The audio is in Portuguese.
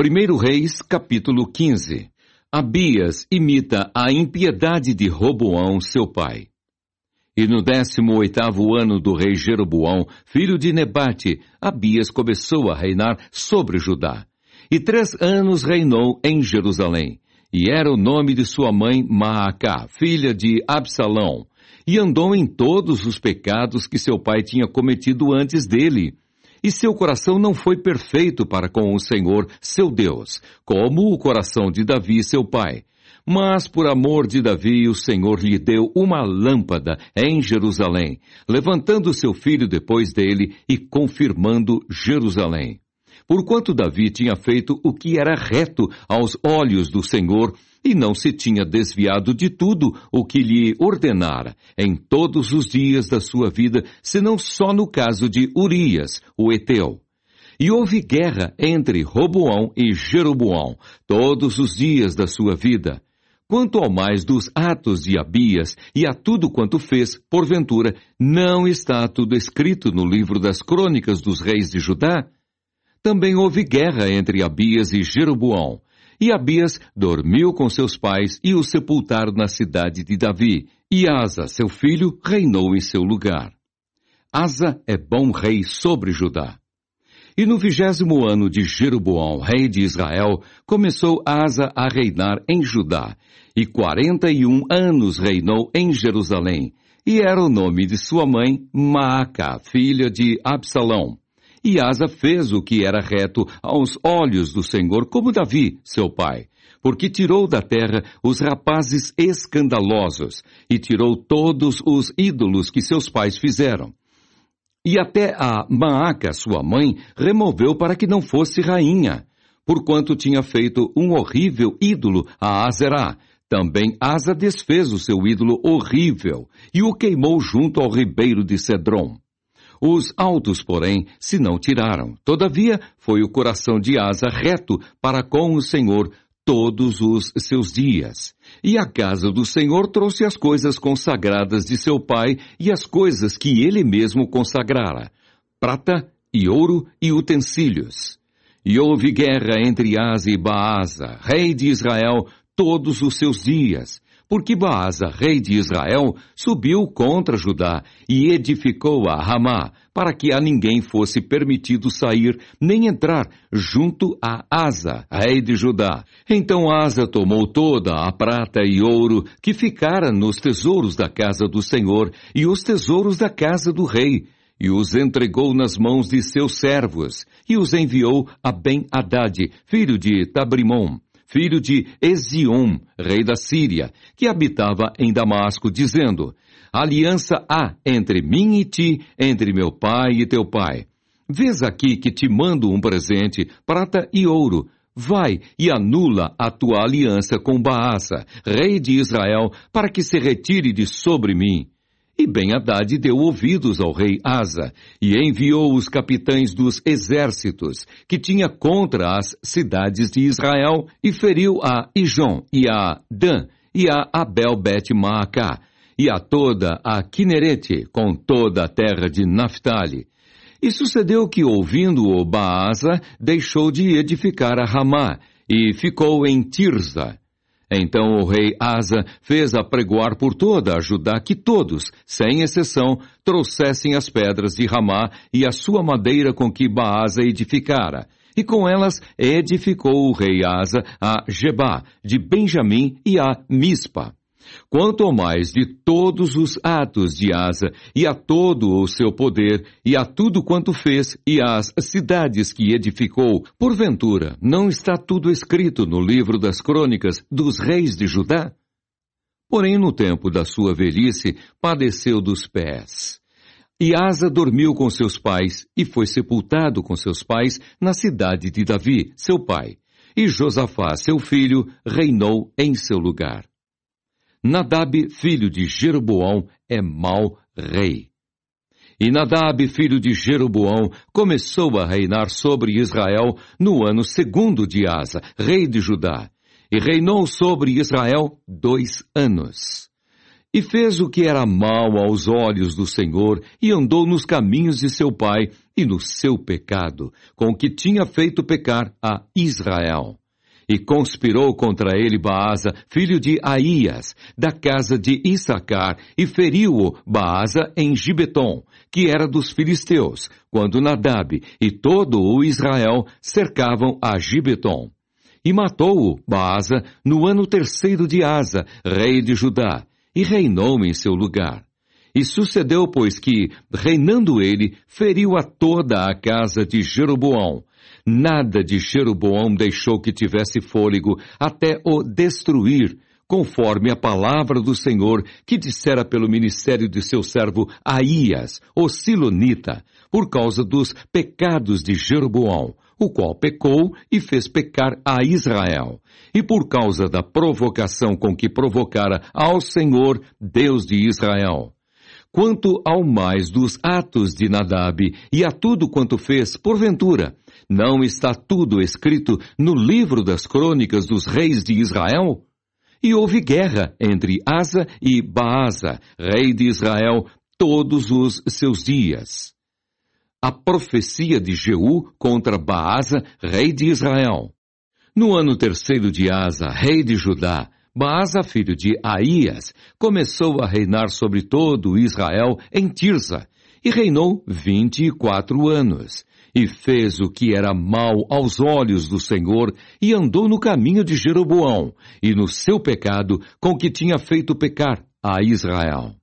1 Reis, capítulo 15. Abias imita a impiedade de Roboão, seu pai. E no décimo oitavo ano do rei Jeroboão, filho de Nebate, Abias começou a reinar sobre Judá. E três anos reinou em Jerusalém. E era o nome de sua mãe Maacá, filha de Absalão. E andou em todos os pecados que seu pai tinha cometido antes dele e seu coração não foi perfeito para com o Senhor, seu Deus, como o coração de Davi, seu pai. Mas por amor de Davi, o Senhor lhe deu uma lâmpada em Jerusalém, levantando seu filho depois dele e confirmando Jerusalém. Porquanto Davi tinha feito o que era reto aos olhos do Senhor, e não se tinha desviado de tudo o que lhe ordenara em todos os dias da sua vida, senão só no caso de Urias, o Eteu. E houve guerra entre Roboão e Jeroboão, todos os dias da sua vida. Quanto ao mais dos atos de Abias e a tudo quanto fez, porventura, não está tudo escrito no livro das crônicas dos reis de Judá? Também houve guerra entre Abias e Jeroboão. E Abias dormiu com seus pais e o sepultaram na cidade de Davi. E Asa, seu filho, reinou em seu lugar. Asa é bom rei sobre Judá. E no vigésimo ano de Jeroboão, rei de Israel, começou Asa a reinar em Judá, e quarenta e um anos reinou em Jerusalém, e era o nome de sua mãe Maaca, filha de Absalão. E Asa fez o que era reto aos olhos do Senhor, como Davi, seu pai, porque tirou da terra os rapazes escandalosos e tirou todos os ídolos que seus pais fizeram. E até a Maaca, sua mãe, removeu para que não fosse rainha, porquanto tinha feito um horrível ídolo a Azerá. Também Asa desfez o seu ídolo horrível e o queimou junto ao ribeiro de Cedron. Os altos, porém, se não tiraram. Todavia, foi o coração de Asa reto para com o Senhor todos os seus dias. E a casa do Senhor trouxe as coisas consagradas de seu pai e as coisas que ele mesmo consagrara: prata e ouro e utensílios. E houve guerra entre Asa e Baasa, rei de Israel, todos os seus dias, porque Baasa, rei de Israel, subiu contra Judá e edificou a Ramá, para que a ninguém fosse permitido sair nem entrar junto a Asa, rei de Judá. Então Asa tomou toda a prata e ouro que ficara nos tesouros da casa do Senhor e os tesouros da casa do rei, e os entregou nas mãos de seus servos, e os enviou a Ben-Hadad, filho de Tabrimon, filho de Ezion, rei da Síria, que habitava em Damasco, dizendo: Aliança há entre mim e ti, entre meu pai e teu pai. Vês aqui que te mando um presente, prata e ouro. Vai e anula a tua aliança com Baasa, rei de Israel, para que se retire de sobre mim. E Ben Haddad deu ouvidos ao rei Asa e enviou os capitães dos exércitos que tinha contra as cidades de Israel e feriu a Ijon e a Dan e a Abel Bet Maacá e a toda a Quinerete com toda a terra de Naphtali. E sucedeu que ouvindo-o Baasa deixou de edificar a Ramá e ficou em Tirza. Então o rei Asa fez apregoar por toda a Judá que todos, sem exceção, trouxessem as pedras de Ramá e a sua madeira com que Baasa edificara. E com elas edificou o rei Asa a Jebá de Benjamim e a Mispa quanto mais de todos os atos de Asa, e a todo o seu poder, e a tudo quanto fez, e às cidades que edificou. Porventura, não está tudo escrito no livro das crônicas dos reis de Judá? Porém, no tempo da sua velhice, padeceu dos pés. E Asa dormiu com seus pais, e foi sepultado com seus pais na cidade de Davi, seu pai. E Josafá, seu filho, reinou em seu lugar. Nadab, filho de Jeroboão, é mau rei. E Nadab, filho de Jeroboão, começou a reinar sobre Israel no ano segundo de Asa, rei de Judá, e reinou sobre Israel dois anos. E fez o que era mal aos olhos do Senhor, e andou nos caminhos de seu pai e no seu pecado, com o que tinha feito pecar a Israel. E conspirou contra ele Baasa, filho de Aías, da casa de Issacar, e feriu-o Baasa em Gibeton, que era dos filisteus, quando Nadab e todo o Israel cercavam a Gibeton. E matou-o Baasa no ano terceiro de Asa, rei de Judá, e reinou em seu lugar. E sucedeu, pois, que, reinando ele, feriu a toda a casa de Jeroboão, Nada de Jeroboão deixou que tivesse fôlego até o destruir, conforme a palavra do Senhor que dissera pelo ministério de seu servo Aías, o Silonita, por causa dos pecados de Jeroboão, o qual pecou e fez pecar a Israel, e por causa da provocação com que provocara ao Senhor, Deus de Israel quanto ao mais dos atos de Nadab e a tudo quanto fez, porventura, não está tudo escrito no livro das crônicas dos reis de Israel? E houve guerra entre Asa e Baasa, rei de Israel, todos os seus dias. A profecia de Jeú contra Baasa, rei de Israel. No ano terceiro de Asa, rei de Judá, Baasa, filho de Aías, começou a reinar sobre todo Israel em Tirsa, e reinou vinte e quatro anos e fez o que era mal aos olhos do Senhor, e andou no caminho de Jeroboão, e no seu pecado, com que tinha feito pecar a Israel.